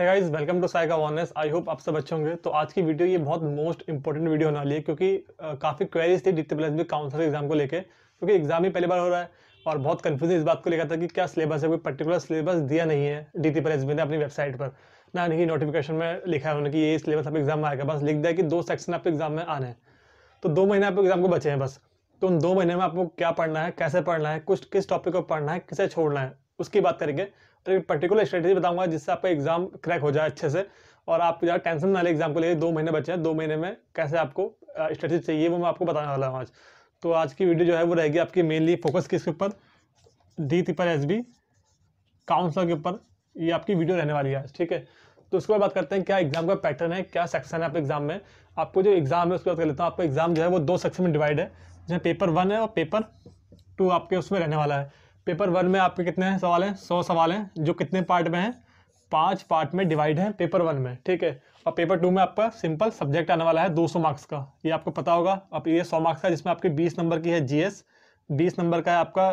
है guys welcome to Psyche Wellness I hope आप सब अच्छे होंगे तो आज की वीडियो ये बहुत मोस्ट इंपॉर्टेंट वीडियो होने वाली है क्योंकि काफ़ी क्वेरीज थी डिक्ट प्लस बी काउंसिल एग्जाम को लेकर क्योंकि एग्जाम ही पहली बार हो रहा है और बहुत कन्फ्यूजन इस बात को लेकर था कि क्या सिलेबस है कोई पर्टिकुलर सिलेबस दिया नहीं है डी टी प्लस ने अपनी वेबसाइट पर ना नहीं नोटिफिकेशन में लिखा है उन्होंने कि ये सिलेबस आप एग्जाम में आएगा बस लिख दिया कि दो सेक्शन आपके एग्जाम में आने हैं तो दो महीने आपके एग्जाम को बचे हैं बस तो उन दो महीने में आपको क्या पढ़ना है कैसे पढ़ना है कुछ किस टॉपिक को पढ़ना है किसे छोड़ना है उसकी बात करेंगे तो एक पर्टिकुलर स्ट्रेटेजी बताऊंगा जिससे आपका एग्जाम क्रैक हो जाए अच्छे से और आप ज़्यादा टेंशन ना ले एग्जाम को लेकर दो महीने बचे हैं दो महीने में कैसे आपको स्ट्रेटेजी चाहिए वो मैं आपको बताने वाला हूँ आज तो आज की वीडियो जो है वो रहेगी आपकी मेनली फोकस किसके ऊपर डी तिपर एस बी काउंसलर के ऊपर ये आपकी वीडियो रहने वाली है ठीक है तो उसके बाद बात करते हैं क्या एग्जाम का पैटर्न है क्या सेक्शन है आपके एग्जाम में आपको जो एग्जाम है उसके बाद कर लेता हूँ आपका एग्जाम जो है वो दो सेक्शन में डिवाइड है जिसमें पेपर वन है और पेपर टू आपके उसमें रहने वाला है पेपर वन में आपके कितने सवाल हैं सौ सवाल हैं जो कितने पार्ट में हैं पांच पार्ट में डिवाइड हैं पेपर वन में ठीक है और पेपर टू में आपका सिंपल सब्जेक्ट आने वाला है सौ मार्क्स का ये आपको पता होगा अब ये सौ मार्क्स का जिसमें आपकी बीस नंबर की है जी एस नंबर का है आपका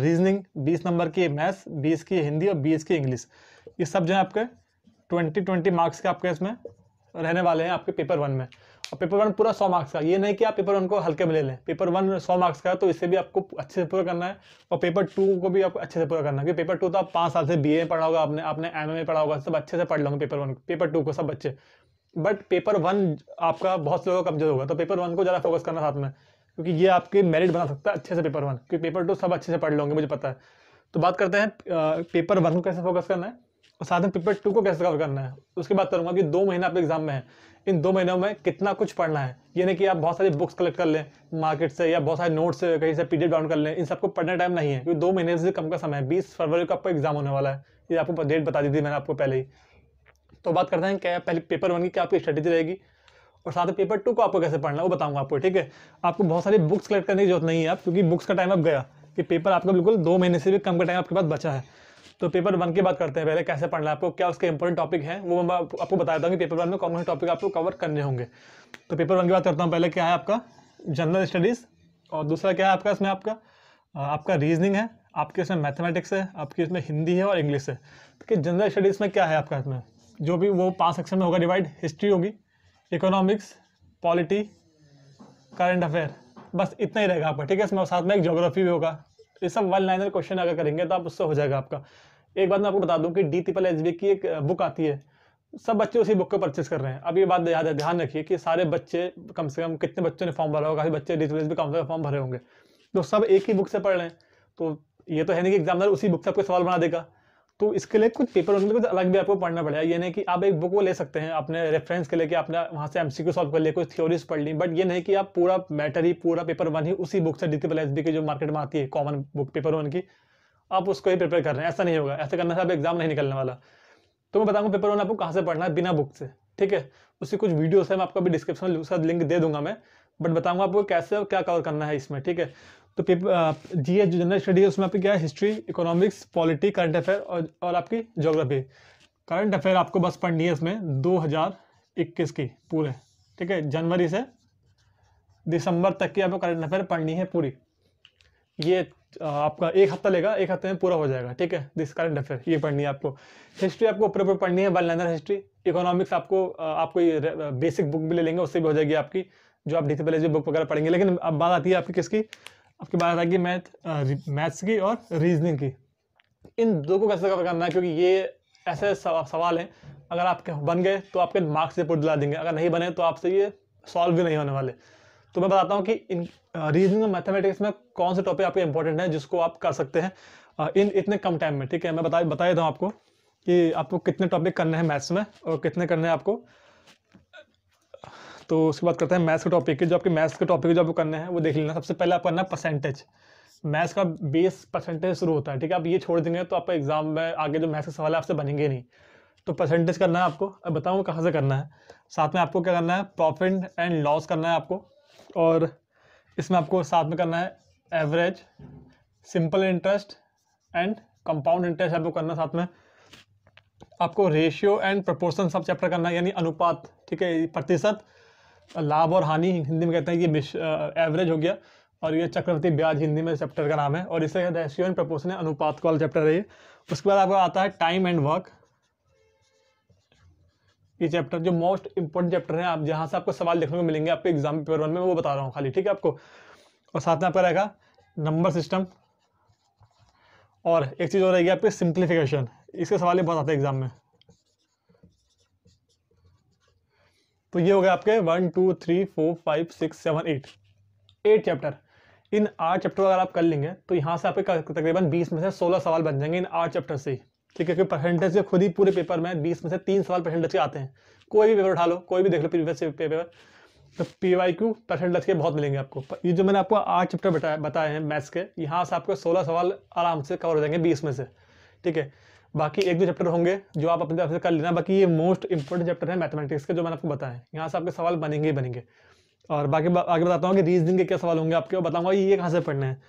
रीजनिंग बीस नंबर की है मैथ्स बीस की हिंदी और बीस की इंग्लिश ये सब जो है आपके ट्वेंटी ट्वेंटी मार्क्स के आपके इसमें रहने वाले हैं आपके पेपर वन में और पेपर वन पूरा सौ मार्क्स का ये नहीं कि आप पेपर वन को हल्के में ले लें पेपर वन सौ मार्क्स का तो इसे भी आपको अच्छे से पूरा करना है और पेपर टू को भी आपको अच्छे से पूरा करना है क्योंकि पेपर टू तो आप पाँच साल से बी ए पढ़ा होगा आपने आपने एम ए पढ़ा होगा सब अच्छे से पढ़ लोगे पेपर वन पेपर टू को सब बच्चे बट पेपर वन आपका बहुत से लोगों का कमजोर होगा तो पेपर वन को ज़्यादा फोकस करना साथ में क्योंकि ये आपके मेरिट बना सकता है अच्छे से पेपर वन क्योंकि पेपर टू सब अच्छे से पढ़ लोगे मुझे पता है तो बात करते हैं पेपर वन को कैसे फोकस करना है साथ में पेपर टू को कैसे कवर करना है उसके बाद करूँगा कि दो महीना आपके एग्जाम में है इन दो महीनों में कितना कुछ पढ़ना है ये नहीं कि आप बहुत सारी बुक्स कलेक्ट कर लें मार्केट से या बहुत सारे नोट्स कहीं से पीडीएफ डाउन कर लें इन सबको पढ़ने टाइम नहीं है क्योंकि दो महीने से कम का समय है बीस फरवरी को आपको एग्जाम होने वाला है ये आपको डेट बता दी थी मैंने आपको पहले ही तो बात करते हैं क्या पहले पेपर वन की क्या आपकी स्ट्रेटेजी रहेगी और साथ ही पेपर टू को आपको कैसे पढ़ना है वो बताऊंगा आपको ठीक है आपको बहुत सारी बुक्स कलेक्ट करने की जरूरत नहीं है आप क्योंकि बुक्स का टाइम अब गया कि पेपर आपका बिल्कुल दो महीने से भी कम का टाइम आपके पास बचा है तो पेपर वन की बात करते हैं पहले कैसे पढ़ना है आपको क्या उसके इंपॉर्टेंट टॉपिक है वो मैं आपको बता देता हूँ कि पेपर वन में कौन कौन से टॉपिक आपको कवर करने होंगे तो पेपर वन की बात करता हूँ पहले क्या है आपका जनरल स्टडीज़ और दूसरा क्या है आपका इसमें आपका आपका रीजनिंग है आपके इसमें मैथमेटिक्स है आपकी इसमें हिंदी है और इंग्लिश है तो जनरल स्टडीज़ में क्या है आपका इसमें जो भी वो पाँच सेक्शन में होगा डिवाइड हिस्ट्री होगी इकोनॉमिक्स पॉलिटी करंट अफेयर बस इतना ही रहेगा आपका ठीक है इसमें साथ में एक जोग्राफी भी होगा तो ये सब वन लाइनर क्वेश्चन अगर करेंगे तो आप उससे हो जाएगा आपका एक बात मैं आपको बता दूं कि डी ट्रिपल एच की एक बुक आती है सब बच्चे उसी बुक को परचेस कर रहे हैं अब ये बात याद है ध्यान रखिए कि सारे बच्चे कम से कम कितने बच्चों ने फॉर्म भरा होगा काफ़ी बच्चे डी ट्रिपल एच कम से कम फॉर्म भरे होंगे तो सब एक ही बुक से पढ़ रहे हैं तो ये तो है नहीं कि एग्जामिनर उसी बुक से आपको सवाल बना देगा तो इसके लिए कुछ पेपर उनमें कुछ अलग भी आपको पढ़ना पड़ेगा ये नहीं कि आप एक बुक वो ले सकते हैं अपने रेफरेंस के लिए कि आपने वहाँ से एमसीक्यू सॉल्व कर लिए कुछ थ्योरीज पढ़ ली बट ये नहीं कि आप पूरा मैटर ही पूरा पेपर वन ही उसी बुक से डी टी की जो मार्केट में आती है कॉमन बुक पेपर वन की आप उसको ही प्रिपेयर कर रहे हैं ऐसा नहीं होगा ऐसा करने से आप एग्जाम नहीं निकलने वाला तो मैं बताऊंगा पेपर वन आपको कहाँ से पढ़ना है बिना बुक से ठीक है उसी कुछ वीडियोस है मैं आपको अभी डिस्क्रिप्शन में लिंक दे दूंगा मैं बट बताऊंगा आपको कैसे क्या कवर करना है इसमें ठीक है तो uh, G S general studies उसमें आपकी क्या है history economics polity current affair और, और आपकी जोग्राफी करंट अफेयर आपको बस पढ़नी है इसमें 2021 की पूरे ठीक है जनवरी से दिसंबर तक की आपको करंट अफेयर पढ़नी है पूरी ये uh, आपका एक हफ्ता लेगा एक हफ्ते में पूरा हो जाएगा ठीक है दिस करंट अफेयर ये पढ़नी है आपको हिस्ट्री आपको ऊपर ऊपर पढ़नी है वन लाइनर हिस्ट्री इकोनॉमिक्स आपको uh, आपको ये बेसिक बुक भी ले लेंगे उससे भी हो जाएगी आपकी जो आप डिसिपलेजी बुक वगैरह पढ़ेंगे लेकिन अब बात आती है आपकी किसकी आपकी बाद आ गई मैथ मैथ्स की और रीजनिंग की इन दो को कैसे कवर करना है क्योंकि ये ऐसे सवाल हैं अगर आप बन गए तो आपके मार्क्स रिपोर्ट दिला देंगे अगर नहीं बने तो आपसे ये सॉल्व भी नहीं होने वाले तो मैं बताता हूँ कि इन रीजनिंग और मैथमेटिक्स में कौन से टॉपिक आपके इंपॉर्टेंट है जिसको आप कर सकते हैं इन इतने कम टाइम में ठीक है मैं बता बता देता हूँ आपको कि आपको कितने टॉपिक करने हैं मैथ्स में और कितने करने हैं आपको तो उसके बाद करते हैं मैथ्स के टॉपिक के जो आपके मैथ्स के टॉपिक जो आपको करने हैं वो देख लेना सबसे पहले आपको करना परसेंटेज मैथ्स का बेस परसेंटेज शुरू होता है ठीक है आप ये छोड़ देंगे तो आपका एग्जाम में आगे जो मैथ्स के सवाल है आपसे बनेंगे नहीं तो परसेंटेज करना है आपको अब बताऊँ कहाँ से करना है साथ में आपको क्या करना है प्रॉफिट एंड लॉस करना है आपको और इसमें आपको साथ में करना है average simple interest and compound interest आपको करना साथ में आपको रेशियो एंड प्रपोर्सन सब चैप्टर करना है यानी अनुपात ठीक है प्रतिशत लाभ और हानि हिंदी में कहते हैं कि एवरेज हो गया और ये चक्रवर्ती ब्याज हिंदी में चैप्टर का नाम है और इसे रेशियो एंड प्रपोर्शन अनुपात वाला चैप्टर है ये उसके बाद आपको आता है टाइम एंड वर्क ये चैप्टर जो मोस्ट इंपॉर्टेंट चैप्टर है आप जहाँ से आपको सवाल देखने को मिलेंगे आपके एग्जाम पेपर वन में वो बता रहा हूँ खाली ठीक है आपको और साथ में आपका रहेगा नंबर सिस्टम और एक चीज़ और रहेगी आपके सिंप्लीफिकेशन इसके सवाल बहुत आते हैं एग्जाम में तो ये हो गया आपके one two three four five six seven eight eight chapter इन आठ चैप्टर अगर आप कर लेंगे तो यहाँ से आपके तकरीबन बीस में से सोलह सवाल बन जाएंगे इन आठ चैप्टर से ठीक है क्योंकि परसेंटेज खुद ही पूरे पेपर में बीस में से तीन सवाल परसेंटेज के आते हैं कोई भी पेपर उठा लो कोई भी देख लो प्रीवियस पेपर तो पी वाई क्यू परसेंटेज के बहुत मिलेंगे आपको ये जो मैंने आपको आठ चैप्टर बताया बताए हैं मैथ्स के यहाँ से आपको सोलह सवाल आराम से कवर हो जाएंगे बीस में से ठीक है बाकी एक दो चैप्टर होंगे जो आप अपने से कर लेना बाकी ये मोस्ट इंपॉर्टेंट चैप्टर है मैथमेटिक्स के जो मैंने आपको बताया यहाँ से आपके सवाल बनेंगे ही बनेंगे और बाकी बा, आगे बताता हूँ कि रीजनिंग के क्या सवाल होंगे आपके और बताऊंगा ये कहाँ से पढ़ने हैं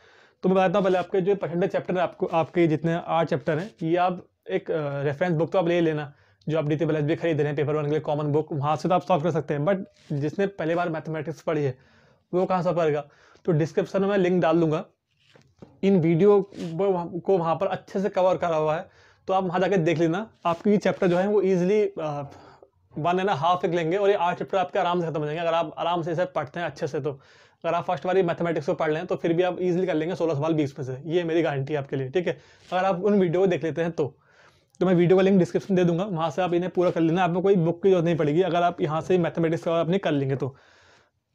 तो मैं बताता हूँ पहले आपके जो परसेंटेज चैप्टर है आपको आपके जितने आठ चैप्टर हैं ये आप एक रेफरेंस बुक तो आप ले लेना जो आप डी टी भी खरीद रहे हैं पेपर वन के लिए कॉमन बुक वहाँ से तो आप सॉल्व कर सकते हैं बट जिसने पहली बार मैथमेटिक्स पढ़ी है वो कहाँ सॉल्व करेगा तो डिस्क्रिप्शन में लिंक डाल दूंगा इन वीडियो को वहाँ पर अच्छे से कवर करा हुआ है तो आप वहाँ जाकर देख लेना आपकी ये चैप्टर जो है वो ईजिली वन एंड हाफ एक लेंगे और ये आठ चैप्टर आपके आराम से खत्म हो जाएंगे अगर आप आराम से इसे पढ़ते हैं अच्छे से तो अगर आप फर्स्ट बार मैथमेटिक्स को पढ़ लें तो फिर भी आप इजिली कर लेंगे सोलह सवाल बीस में से ये मेरी गारंटी है आपके लिए ठीक है अगर आप उन वीडियो को देख लेते हैं तो तो मैं वीडियो का लिंक डिस्क्रिप्शन दे दूंगा वहाँ से आप इन्हें पूरा कर लेना आपको कोई बुक की जरूरत नहीं पड़ेगी अगर आप यहाँ से मैथमेटिक्स का अपनी कर लेंगे तो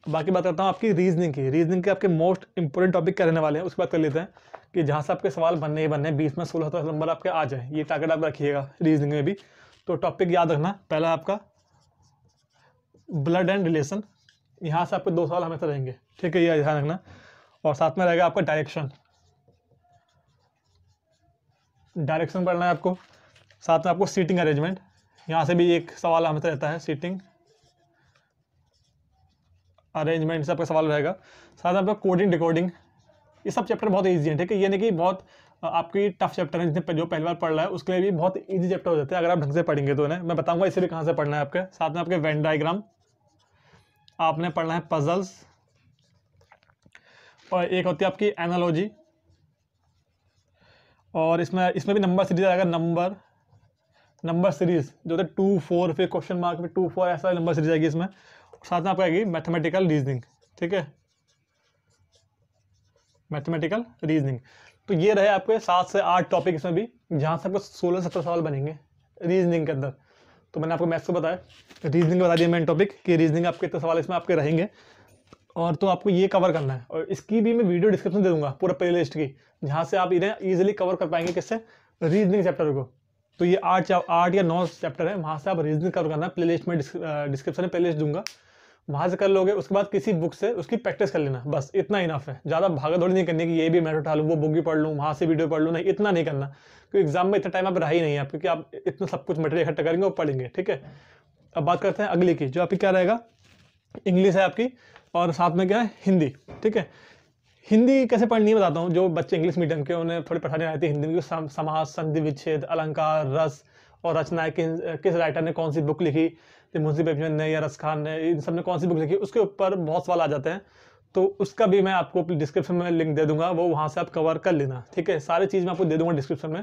बाकी बात करता हूँ आपकी रीजनिंग की रीजनिंग के आपके मोस्ट इंपॉर्टेंट टॉपिक क्या रहने वाले हैं उसकी बात कर लेते हैं कि जहाँ से आपके सवाल बनने ही बनने बीस में सोलह सत्रह नंबर आपके आ जाए ये टारगेट आप रखिएगा रीजनिंग में भी तो टॉपिक याद रखना पहला आपका ब्लड एंड रिलेशन यहाँ से आपके दो सवाल हमेशा रहेंगे ठीक है ये ध्यान रखना और साथ में रहेगा आपका डायरेक्शन डायरेक्शन पढ़ना है आपको साथ में आपको सीटिंग अरेंजमेंट यहाँ से भी एक सवाल हमेशा रहता है सीटिंग अरेंजमेंट से आपका सवाल रहेगा साथ में आपका कोडिंग डिकोडिंग ये सब चैप्टर बहुत ईजी है ठीक है ये नहीं कि बहुत आपकी टफ चैप्टर है जिसने जो पहली बार पढ़ रहा है उसके लिए भी बहुत ईजी चैप्टर हो जाते हैं अगर आप ढंग से पढ़ेंगे तो उन्हें मैं बताऊंगा भी कहाँ से पढ़ना है आपके साथ में आपके वेन डाइग्राम आपने पढ़ना है पजल्स और एक होती है आपकी एनालॉजी और इसमें इसमें भी नंबर सीरीज आएगा नंबर नंबर सीरीज जो होता है टू फोर फिर क्वेश्चन मार्क फिर टू फोर ऐसा नंबर सीरीज आएगी इसमें साथ में आपको आएगी मैथमेटिकल रीजनिंग ठीक है मैथमेटिकल रीजनिंग तो ये रहे आपके सात से आठ टॉपिक इसमें भी जहाँ से आपको सोलह सत्रह सवाल बनेंगे रीजनिंग के अंदर तो मैंने आपको मैथ्स को बताया रीजनिंग बता दिया मेन टॉपिक कि रीजनिंग आपके इतने सवाल इसमें आपके रहेंगे और तो आपको ये कवर करना है और इसकी भी मैं वीडियो डिस्क्रिप्शन दे दूंगा पूरा प्ले लिस्ट की जहाँ से आप इन्हें ईजिली कवर कर पाएंगे किससे रीजनिंग चैप्टर को तो ये आठ आठ या नौ चैप्टर है वहाँ से आप रीजनिंग कवर करना प्ले लिस्ट में डिस्क्रिप्शन uh, में प्ले लिस्ट दूंगा वहाँ से कर लोगे उसके बाद किसी बुक से उसकी प्रैक्टिस कर लेना बस इतना इनफ है ज़्यादा भागा दौड़ी नहीं करनी कि ये भी मैं उठा लूँ वो बुक भी पढ़ लूँ वहाँ से वीडियो पढ़ लूँ नहीं इतना नहीं करना क्योंकि एग्जाम में इतना टाइम आप रहा ही नहीं है क्योंकि आप इतना सब कुछ मटेरियल इकट्ठा करेंगे और पढ़ेंगे ठीक है अब बात करते हैं अगली की जो आपकी क्या रहेगा इंग्लिश है आपकी और साथ में क्या है हिंदी ठीक है हिंदी कैसे पढ़नी है बताता हूँ जो बच्चे इंग्लिश मीडियम के उन्हें थोड़ी पढ़ाने आती है हिंदी में समाज संधि विच्छेद अलंकार रस और रचनाएं किस राइटर ने कौन सी बुक लिखी तो मुंशी ने या रसखान ने इन सब ने कौन सी बुक लिखी उसके ऊपर बहुत सवाल आ जाते हैं तो उसका भी मैं आपको डिस्क्रिप्शन में लिंक दे दूंगा वो वहाँ से आप कवर कर लेना ठीक है सारी चीज़ मैं आपको दे दूंगा डिस्क्रिप्शन में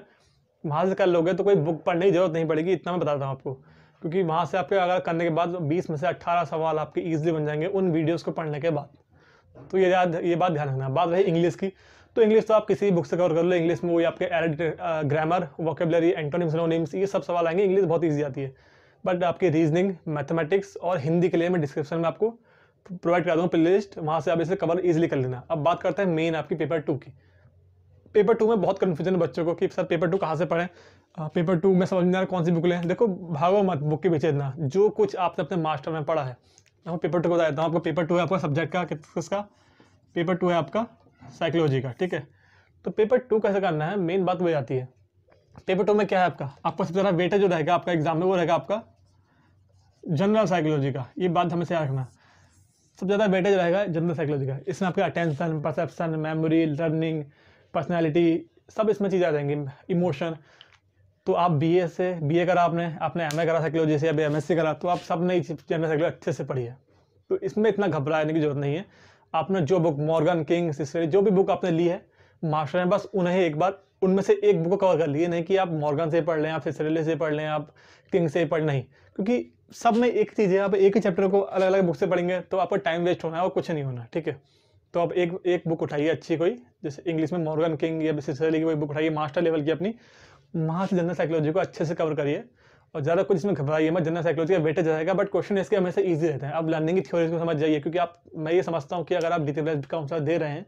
वहाँ से कर लोगे तो कोई बुक पढ़ने की जरूरत नहीं पड़ेगी इतना मैं बताता हूँ आपको क्योंकि वहाँ से आपके अगर करने के बाद 20 में से 18 सवाल आपके ईजिली बन जाएंगे उन वीडियोज़ को पढ़ने के बाद तो ये याद ये बात ध्यान रखना बात रही इंग्लिश की तो इंग्लिश तो आप किसी भी बुक से कवर कर लो इंग्लिश में वो आपके edit grammar vocabulary antonyms synonyms ये सब सवाल आएंगे इंग्लिश बहुत ईजी आती है बट आपकी रीजनिंग मैथमेटिक्स और हिंदी के लिए मैं डिस्क्रिप्शन में आपको प्रोवाइड करा दूँ प्ले लिस्ट वहाँ से आप इसे कवर ईजिली कर लेना अब बात करते हैं मेन आपकी पेपर टू की पेपर टू में बहुत कन्फ्यूजन है बच्चों को कि सर पेपर टू कहाँ से पढ़ें पेपर टू में समझ नहीं आ रहा कौन सी बुक लें देखो भागो मत बुक के पीछे इतना जो कुछ आपने अपने मास्टर में पढ़ा है मैं पेपर टू को बता देता हूँ आपको पेपर टू है आपका सब्जेक्ट का किसका पेपर टू है आपका साइकोलॉजी का ठीक है तो पेपर टू कैसे करना है मेन बात वही आती है पेपर टू में क्या है आपका आपका सबसे ज़्यादा वेटेज जो रहेगा आपका एग्जाम में वो रहेगा आपका जनरल साइकोलॉजी का ये बात हमें याद रखना सबसे ज़्यादा बेटर रहेगा जनरल साइकोलॉजी का इसमें आपका attention perception memory learning personality सब इसमें चीज़ें आ जाएंगी इमोशन तो आप बी ए से बी ए करा आपने आपने एम ए करा साइकोलॉजी से या सी करा तो आप सब नई जनरल साइकोलॉजी अच्छे से पढ़ी है तो इसमें इतना घबराने की जरूरत नहीं है आपने जो बुक मॉर्गन किंग सिस्टरी जो भी बुक आपने ली है मास्टर ने बस उन्हें एक बार उनमें से एक बुक को कवर कर लिए नहीं कि आप मॉर्गन से पढ़ लें आप सिस्टरेले से पढ़ लें आप किंग से पढ़ नहीं क्योंकि सब में एक चीज़ है आप एक ही चैप्टर को अलग अलग बुक से पढ़ेंगे तो आपको टाइम वेस्ट होना है और कुछ नहीं होना ठीक है तो आप एक एक बुक उठाइए अच्छी कोई जैसे इंग्लिश में मॉर्गन किंग या सिसरली की कोई बुक उठाइए मास्टर लेवल की अपनी वहाँ से जनरल साइकोलॉजी को अच्छे से कवर करिए और ज़्यादा कुछ इसमें घबराइए मत जनरल साइकोलॉजी का वेटेज जाएगा बट क्वेश्चन इसके हमेशा ईजी रहते हैं आप लर्निंग की थ्योरीज को समझ जाइए क्योंकि आप मैं ये समझता हूँ कि अगर आप डिटेल का आंसर दे रहे हैं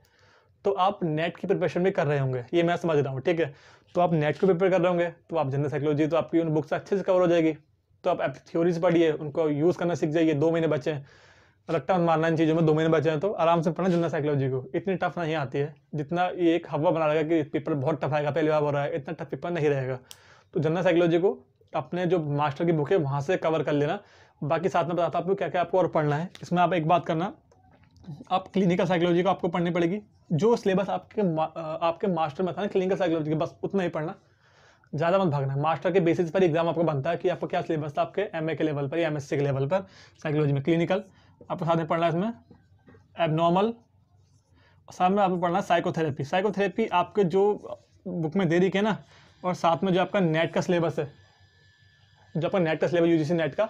तो आप नेट की प्रिपरेशन भी कर रहे होंगे ये मैं समझ रहा हूँ ठीक है तो आप नेट को प्रिपेयर कर रहे होंगे तो आप जनरल साइकोलॉजी तो आपकी उन बुक्स से अच्छे से कवर हो जाएगी तो आप थ्योरीज पढ़िए उनको यूज़ करना सीख जाइए दो महीने बचे हैं रट्टा मारना इन चीज़ों में दो महीने बचे हैं तो आराम से पढ़ना जुड़ना साइकोलॉजी को इतनी टफ नहीं आती है जितना ये एक हवा बना रहेगा कि पेपर बहुत टफ आएगा पहली बार हो रहा है इतना टफ पेपर नहीं रहेगा तो जनरल साइकोलॉजी को अपने जो मास्टर की बुक है वहाँ से कवर कर लेना बाकी साथ में बताता हूँ आपको क्या क्या आपको और पढ़ना है इसमें आप एक बात करना आप क्लिनिकल साइकोलॉजी को आपको पढ़नी पड़ेगी जो सिलेबस आपके आपके मास्टर में था ना क्लिनिकल साइकोलॉजी बस उतना ही पढ़ना ज़्यादा मत भागना मास्टर के बेसिस पर एग्जाम आपको बनता है कि आपको क्या सिलेबस था आपके एमए के लेवल पर या एमएससी के लेवल पर साइकोलॉजी में क्लिनिकल आपको साथ में पढ़ना है इसमें एबनॉर्मल और साथ में आपको पढ़ना है साइकोथेरेपी साइकोथेरेपी आपके जो बुक में दे रही है ना और साथ में जो आपका नेट का सिलेबस है जो आपका नेट का सिलेबस यूजीसी नेट का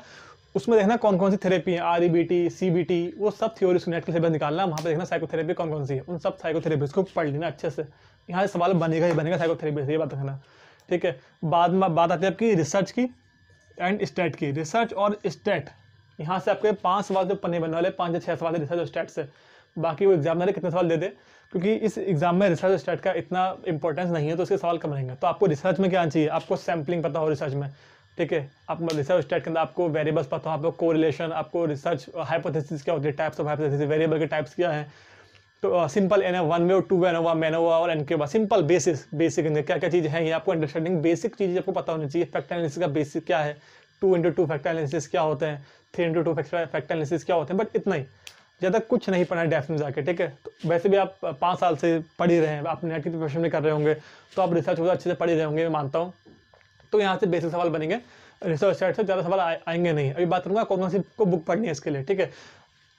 उसमें देखना कौन कौन सी थेरेपी है R E B T C B T वो सब थ्योरी नेट का सिलेबस निकालना वहाँ पर देखना साइकोथेरेपी कौन कौन सी है उन सब साइकोथेरेपीज को पढ़ लेना अच्छे से यहाँ से सवाल बनेगा ही बनेगा साइकोथेरेपी से ये बात रखना ठीक है बाद में बात आती है आपकी रिसर्च की एंड स्टेट की रिसर्च और स्टेट यहाँ से आपके पांच सवाल जो पन्ने बनने वाले पाँच या छः सवाल रिसर्च और स्टेट से बाकी वो एग्जामिनर कितने सवाल दे दे क्योंकि इस एग्जाम में रिसर्च स्टेट का इतना इंपॉर्टेंस नहीं है तो उसके सवाल कम रहेंगे तो आपको रिसर्च में क्या चाहिए आपको सैम्पलिंग पता हो रिसर्च में ठीक है आप मतलब रिसर्च स्टेट के अंदर आपको वेरिएबल्स पता हो आपको कोरिलेशन आपको रिसर्च हाइपोथेसिस क्या होती है टाइप्स ऑफ हाइपोथेसिस वेरिएबल के टाइप्स क्या है सिंपल एन वन वे और टू वे एनोवा मेनोवा और एन के बाद सिंपल बेसिस बेसिक क्या क्या चीज़ें हैं ये आपको अंडरस्टैंडिंग बेसिक चीज आपको पता होनी चाहिए फैक्टर एनालिसिस का बेसिक क्या है two into two factor analysis क्या होते हैं three into two factor analysis क्या होते हैं बट इतना ही ज़्यादा कुछ नहीं पढ़ा है डेप्थ में जाके ठीक है तो वैसे भी आप uh, पाँच साल से पढ़ ही रहे हैं आप नेट की प्रिपरेशन भी कर रहे होंगे तो आप रिसर्च अच्छे से पढ़ ही रहे होंगे मैं मानता हूँ तो यहाँ से बेसिक सवाल बनेंगे रिसर्च साइड से ज़्यादा सवाल आएंगे नहीं अभी बात करूँगा कौन कौन सी को बुक पढ़नी है इसके लिए ठीक है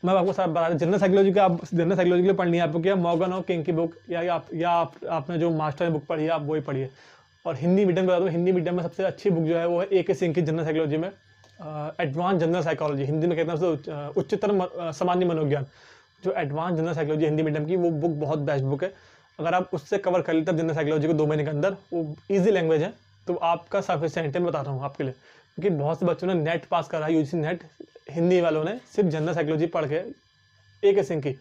मैं आपको सब बता जनरल साइकोलॉजी का आप जनरल साइकोलॉजी के लिए पढ़नी है आपको क्या मॉगन और किंग की बुक या आप, या आप, आपने जो मास्टर बुक पढ़ी है आप वही पढ़िए और हिंदी मीडियम बता दो हिंदी मीडियम में सबसे अच्छी बुक जो है वो है ए के सिंह की जनरल साइकोलॉजी में एडवांस जनरल साइकोलॉजी हिंदी में कहते हैं उच्चतर सामान्य मनोज्ञान जो advance general psychology Hindi medium की वो बुक बहुत बेस्ट बुक है अगर आप उससे कवर कर लेते हैं जनरल साइकोलॉजी को दो महीने के अंदर वो ईजी लैंग्वेज है तो आपका सफिशेंट है मैं बता रहा हूँ आपके लिए क्योंकि बहुत से बच्चों ने नेट पास करा है यूजी नेट हिंदी वालों ने सिर्फ जनरल साइकोलॉजी पढ़ के एक एसिंग की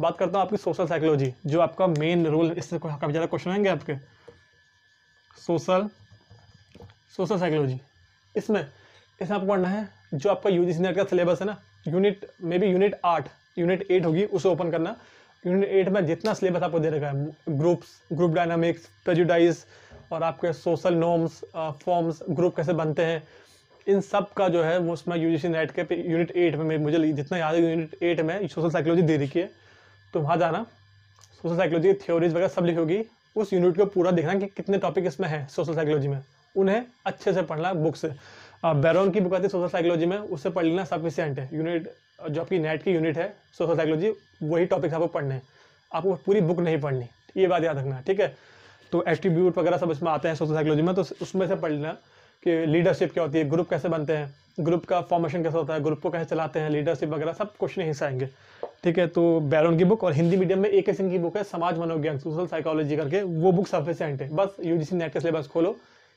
बात करता हूँ आपकी सोशल साइकोलॉजी जो आपका मेन रोल इससे काफ़ी ज़्यादा क्वेश्चन आएंगे आपके सोशल सोशल साइकोलॉजी इसमें इसमें आपको पढ़ना है जो आपका यू जी का सिलेबस है ना यूनिट मे बी यूनिट आठ यूनिट एट होगी उसे ओपन करना यूनिट एट में जितना सिलेबस आपको दे रखा है ग्रुप्स ग्रुप डायनामिक्स प्रजुडाइज और आपके सोशल नॉर्म्स फॉर्म्स ग्रुप कैसे बनते हैं इन सब का जो है वो उसमें यूजीसी नेट के यूनिट एट में मुझे जितना याद है यूनिट एट में सोशल साइकोलॉजी दे रखी है तो वहाँ जाना सोशल साइकोलॉजी थ्योरीज वगैरह सब लिखी होगी उस यूनिट को पूरा देखना कि कितने टॉपिक इसमें हैं सोशल साइकोलॉजी में उन्हें अच्छे से पढ़ना बुक से बैरोन की बुक आती है सोशल साइकोलॉजी में उससे पढ़ लेना सफिशियंट है यूनिट जो आपकी नेट की यूनिट है सोशल साइकोलॉजी वही टॉपिक आपको पढ़ने हैं आपको पूरी बुक नहीं पढ़नी ये बात याद रखना ठीक है तो एट्रीब्यूट वगैरह सब इसमें आते हैं सोशल साइकोलॉजी में तो उसमें से पढ़ लेना कि लीडरशिप क्या होती है ग्रुप कैसे बनते हैं ग्रुप का फॉर्मेशन कैसा होता है ग्रुप को कैसे चलाते हैं लीडरशिप वगैरह सब क्वेश्चन हिस्सा आएंगे ठीक है तो बैरोन की बुक और हिंदी मीडियम में एक ऐसी की बुक है समाज मनोविज्ञान सोशल साइकोलॉजी करके वो बुक सफिशियंट है बस यूजीसी नेट के सिलेबस खोलो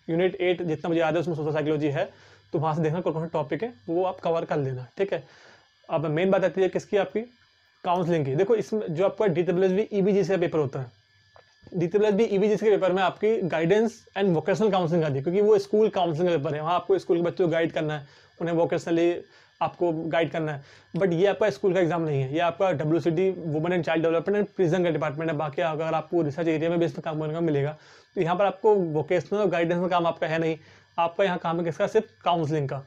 यूनिट एट जितना मुझे याद है उसमें सोशल साइकोलॉजी है तो वहाँ से देखना कौन कौन से टॉपिक है वो आप कवर कर लेना ठीक है अब मेन बात आती है किसकी आपकी काउंसलिंग की देखो इसमें जो आपका D W S B E B G से पेपर होता है डीटी प्लस भी ईवीजीएस e के पेपर में आपकी गाइडेंस एंड वोकेशनल काउंसलिंग आती है क्योंकि वो स्कूल काउंसलिंग का पेपर है वहाँ आपको स्कूल के बच्चों को गाइड करना है उन्हें वोकेशनली आपको गाइड करना है बट ये आपका स्कूल का एग्जाम नहीं है ये आपका W C D women and child development and prison का डिपार्टमेंट है बाकी अगर आपको रिसर्च एरिया में भी इसमें काम करने का मिलेगा तो यहाँ पर आपको वोकेशनल और गाइडेंस का काम आपका है नहीं आपका यहाँ काम है किसका सिर्फ काउंसलिंग का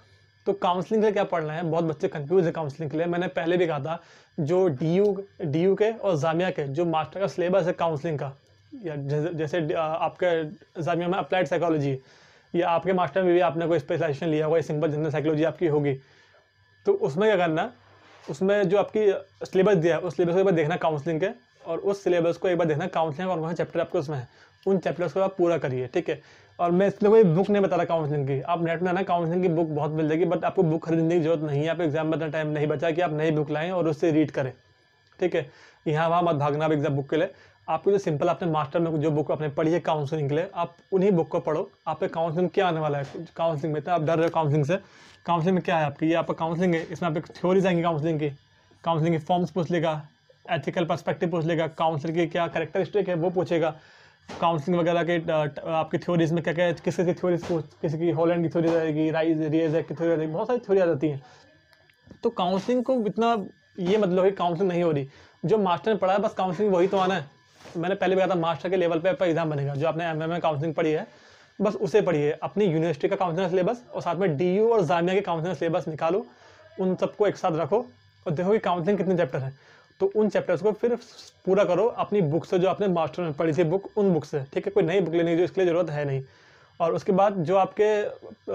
तो काउंसलिंग का क्या पढ़ना है बहुत बच्चे कंफ्यूज है काउंसलिंग के लिए मैंने पहले भी कहा था जो डी यू डी यू के और जामिया के जो मास्टर का सिलेबस है काउंसलिंग का या जैसे आपके जामिया में अप्लाइड साइकोलॉजी या आपके मास्टर में भी आपने कोई स्पेशलाइजेशन लिया होगा सिंपल जनरल साइकोलॉजी आपकी होगी तो उसमें क्या करना उसमें जो आपकी सिलेबस दिया है उस सिलेबस को एक बार देखना काउंसलिंग के और उस सिलेबस को एक बार देखना काउंसलिंग और वहाँ चैप्टर आपके उसमें है उन चैप्टर्स को आप पूरा करिए ठीक है और मैं इसलिए कोई बुक नहीं बता रहा काउंसलिंग की आप नेट में आना काउंसलिंग की बुक बहुत मिल जाएगी बट आपको बुक खरीदने की जरूरत नहीं है आप एग्जाम में टाइम नहीं बचा कि आप नई बुक लाएँ और उससे रीड करें ठीक है यहाँ वहाँ मत भागना आप एग्जाम बुक के लिए आपको जो सिंपल आपने मास्टर में जो बुक आपने पढ़ी है काउंसलिंग के लिए आप उन्हीं बुक को पढ़ो आप पे काउंसलिंग क्या आने वाला है काउंसलिंग में तो आप डर रहे हो काउंसलिंग से काउंसलिंग में क्या है आपकी ये आपका काउंसलिंग है इसमें आप थ्योरीज आएंगी काउंसलिंग की काउंसलिंग के फॉर्म्स पूछ लेगा एथिकल परस्पेक्टिव पूछ लेगा काउंसिल की क्या करेक्टरिस्टिक है वो पूछेगा काउंसलिंग वगैरह के आपकी थ्योरीज में क्या क्या है किस किस की थ्योरीज पूछ किसी की हॉलैंड की थ्योरी आएगी राइज रियज की थ्योरी रहेगी बहुत सारी थ्योरी आ जाती हैं तो काउंसलिंग को इतना ये मतलब है काउंसलिंग नहीं हो रही जो मास्टर ने पढ़ा है बस काउंसलिंग वही तो आना है मैंने पहले बताया था मास्टर के लेवल पे आपका एग्जाम बनेगा जो आपने एम एम काउंसलिंग पढ़ी है बस उसे पढ़िए अपनी यूनिवर्सिटी का काउंसलिंग सिलेबस और साथ में डी और जामिया के काउंसलिंग सिलेबस निकालो उन सबको एक साथ रखो और देखो कि काउंसलिंग कितने चैप्टर हैं तो उन चैप्टर्स को फिर पूरा करो अपनी बुक से जो आपने मास्टर में पढ़ी थी बुक उन बुक से ठीक है कोई नई बुक लेने की जो इसके लिए ज़रूरत है नहीं और उसके बाद जो आपके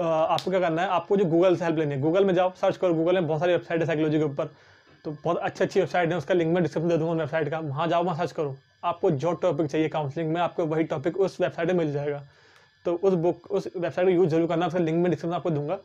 आपको क्या करना है आपको जो गूगल से हेल्प लेनी है गूगल में जाओ सर्च करो गूगल में बहुत सारी वेबसाइट है साइकोलॉजी के ऊपर तो बहुत अच्छी अच्छी वेबसाइट है उसका लिंक मैं डिस्क्रिप्शन दे दूंगा वेबसाइट का वहाँ जाओ वहाँ सर्च करो आपको जो टॉपिक चाहिए काउंसलिंग में आपको वही टॉपिक उस वेबसाइट में मिल जाएगा तो उस बुक उस वेबसाइट को यूज़ जरूर करना उसका लिंक मैं डिस्क्रिप्शन आपको दूंगा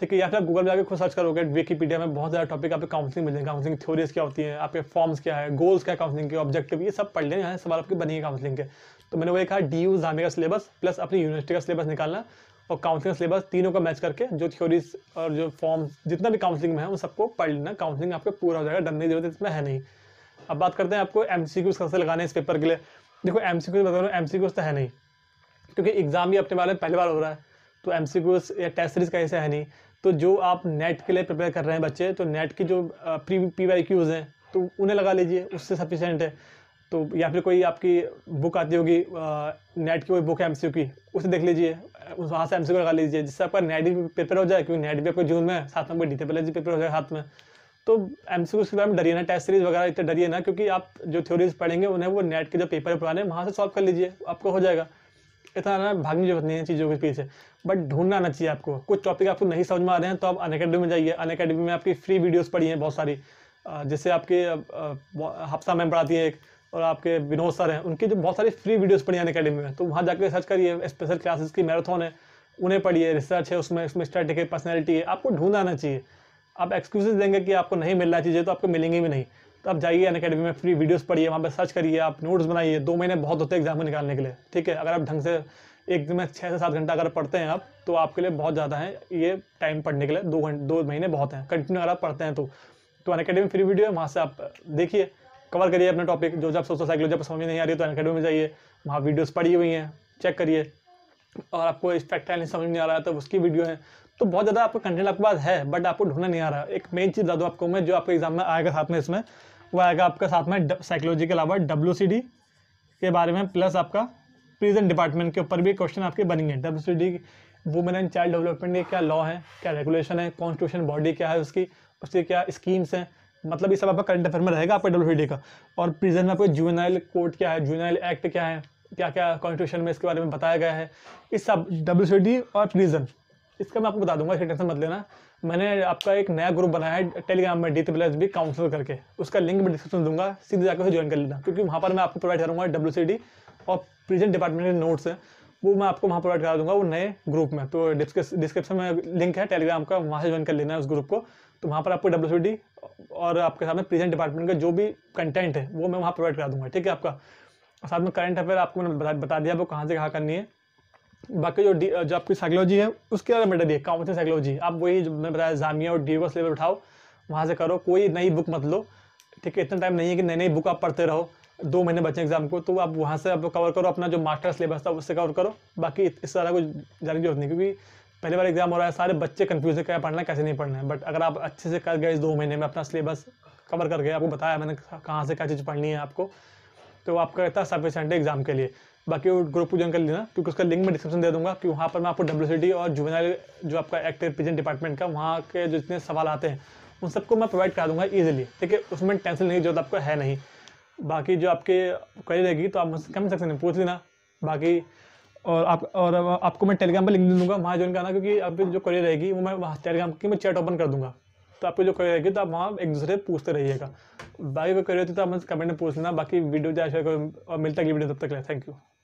ठीक है या फिर गूगल में जाकर खुद सर्च करोगे विकीपीडिया में बहुत ज़्यादा टॉपिक आपको काउंसलिंग मिलेंगे काउंसलिंग थ्योरीज क्या होती है आपके फॉर्म्स क्या है गोल्स क्या है काउंसलिंग के ऑब्जेक्टिव ये सब पढ़ लें यहाँ सवाल आपके बनेंगे काउंसलिंग के तो मैंने वही कहा डी यू जामे का सिलेबस प्लस अपनी यूनिवर्सिटी का सिलेबस निकालना और काउंसलिंग सिलेबस तीनों का मैच करके जो थ्योरीज और जो फॉर्म जितना भी काउंसलिंग में है उन सबको पढ़ लेना काउंसलिंग आपका पूरा हो जाएगा डरने की जरूरत इसमें है नहीं अब बात करते हैं आपको एम सी क्यूज कैसे लगाने इस पेपर के लिए देखो एम सी क्यूज बता रहा हूँ एम सी क्यूज तो है नहीं क्योंकि एग्जाम भी अपने बारे में पहली बार हो रहा है तो एम सी क्यूज या टेस्ट सीरीज का ऐसा है नहीं तो जो आप नेट के लिए प्रिपेयर कर रहे हैं बच्चे तो नेट की जो प्री पी वाई क्यूज़ हैं तो उन्हें लगा लीजिए उससे सफिशेंट है तो या फिर कोई आपकी बुक आती होगी नेट की कोई बुक है एम की उसे देख लीजिए वहाँ से एम लगा लीजिए जिससे आपका नेट भी पेपर हो जाए क्योंकि नेट भी आपको जून में साथ में डी डीटेपलॉजी पेपर हो जाए हाथ में तो एम सी के बारे में डरिए ना टेस्ट सीरीज वगैरह इतने डरिए ना क्योंकि आप जो थ्योरीज पढ़ेंगे उन्हें वो नेट के जो पेपर है पुराने वहाँ से सॉल्व कर लीजिए आपको हो जाएगा इतना ना भागने की जरूरत नहीं है चीज़ों के पीछे बट ढूंढना आना चाहिए आपको कुछ टॉपिक आपको नहीं समझ में आ रहे हैं तो आप अन अकेडमी में जाइए अन अकेडमी में आपकी फ्री वीडियोज़ पढ़ी हैं बहुत सारी जैसे आपके हफ्ता मैम पढ़ाती है एक और आपके विनोद सर हैं उनकी जो बहुत सारी फ्री वीडियोस पढ़ी हैं अकेडमी में तो वहाँ जाकर सर्च करिए स्पेशल क्लासेस की मैराथन है उन्हें पढ़िए रिसर्च है उसमें उसमें स्ट्रेटिक है पर्सनैलिटी है आपको ढूंढ आना चाहिए आप एक्सक्यूजेज देंगे कि आपको नहीं मिलना चाहिए तो आपको मिलेंगे भी नहीं तो आप जाइए अन अकेडमी में फ्री वीडियोज़ पढ़िए वहाँ पर सर्च करिए आप नोट्स बनाइए दो महीने बहुत होते हैं एग्जाम निकालने के लिए ठीक है अगर आप ढंग से एक दिन में छः से सात घंटा अगर पढ़ते हैं आप तो आपके लिए बहुत ज़्यादा है ये टाइम पढ़ने के लिए दो घंटे दो महीने बहुत हैं कंटिन्यू अगर आप पढ़ते हैं तो तो अन अकेडमी फ्री वीडियो है वहाँ से आप देखिए कवर करिए अपना टॉपिक जो जब सोशल साइकोलॉजी जब समझ में नहीं आ रही तो अनकेडमी में जाइए वहाँ वीडियोज़ पड़ी हुई हैं चेक करिए और आपको इस फैक्ट नहीं समझ नहीं आ रहा है तो उसकी वीडियो है तो बहुत ज़्यादा आपका कंटेंट आपके पास है बट आपको ढूंढना नहीं आ रहा एक मेन चीज़ बता आपको मैं जो आपके एग्जाम में आएगा साथ में इसमें वो आएगा आपका साथ में साइकोलॉजी के अलावा डब्ल्यू के बारे में प्लस आपका प्रिजन डिपार्टमेंट के ऊपर भी क्वेश्चन आपके बनेंगे W C D women and child development के क्या लॉ है क्या रेगुलेशन है कॉन्स्टिट्यूशन बॉडी क्या है उसकी उसके क्या स्कीम्स हैं मतलब ये सब आपका करंट अफेयर में रहेगा आपका डब्ल्यू का और प्रिजन में आपको जुवेनाइल कोर्ट क्या है जूनाइल एक्ट क्या है क्या क्या कॉन्स्टिट्यूशन में इसके बारे में बताया गया है इस सब डब्ल्यू और प्रिजन इसका मैं आपको बता दूंगा टेंशन मत लेना मैंने आपका एक नया ग्रुप बनाया है टेलीग्राम में डी प्लस बी काउंसिल करके उसका लिंक मैं डिस्क्रिप्शन दूंगा सीधे जाकर उसे ज्वाइन कर लेना क्योंकि वहाँ पर मैं आपको प्रोवाइड करूँगा डब्ल्यू और प्रिजन डिपार्टमेंट के नोट्स हैं वो मैं आपको वहाँ प्रोवाइड करा दूंगा वो नए ग्रुप में तो डिस्क्रिप्शन में लिंक है टेलीग्राम का वहाँ से ज्वाइन कर लेना है उस ग्रुप को तो वहाँ पर आपको डब्ल्यू और आपके सामने प्रेजेंट डिपार्टमेंट का जो भी कंटेंट है वो मैं वहाँ प्रोवाइड करा दूंगा ठीक है आपका साथ में करंट अफेयर आपको मैंने बता, बता दिया वो कहाँ से कहाँ करनी है बाकी जो जो आपकी साइकोलॉजी है उसके बारे मेटर दिए काउंसिल साइकोलॉजी आप वही जो मैंने बताया जामिया और डी लेवल उठाओ वहाँ से करो कोई नई बुक मत लो ठीक है इतना टाइम नहीं है कि नई नई बुक आप पढ़ते रहो दो महीने बचे एग्जाम को तो आप वहाँ से आप कवर करो अपना जो मास्टर सिलेबस था उससे कवर करो बाकी इस सारा कुछ जारी की जरूरत नहीं क्योंकि पहली बार एग्जाम हो रहा है सारे बच्चे कन्फ्यूज है क्या पढ़ना है कैसे नहीं पढ़ना है बट अगर आप अच्छे से कर गए इस दो महीने में अपना सिलेबस कवर कर गए आपको बताया मैंने कहाँ से क्या चीज़ पढ़नी है आपको तो आपका है सफिशेंट है एग्जाम के लिए बाकी वो ग्रुप ज्वाइन कर लेना क्योंकि उसका लिंक मैं डिस्क्रिप्शन दे दूंगा कि वहाँ पर मैं आपको डब्ल्यू और जुवेनाइल जो आपका एक्टिव पिजन डिपार्टमेंट का वहाँ के जो जितने सवाल आते हैं उन सबको मैं प्रोवाइड करा दूंगा ईजिली ठीक है उसमें टेंशन नहीं जो जरूरत आपको है नहीं बाकी जो आपके क्वेरी रहेगी तो आप मुझसे कमेंट सेक्शन में पूछ लेना बाकी और आप और आपको मैं टेलीग्राम पर लिंक दे दूँगा वहाँ ज्वाइन करना क्योंकि आपकी जो क्वेरी रहेगी वो मैं वहाँ टेलीग्राम की मैं चैट ओपन कर दूँगा तो आपकी जो क्वेरी रहेगी तो आप वहाँ एक दूसरे पूछते रहिएगा बाकी कोई क्वेरी होती तो आप मुझसे कमेंट में पूछ लेना बाकी वीडियो जो शेयर करो और मिलता है अगली वीडियो तब तक ले थैंक यू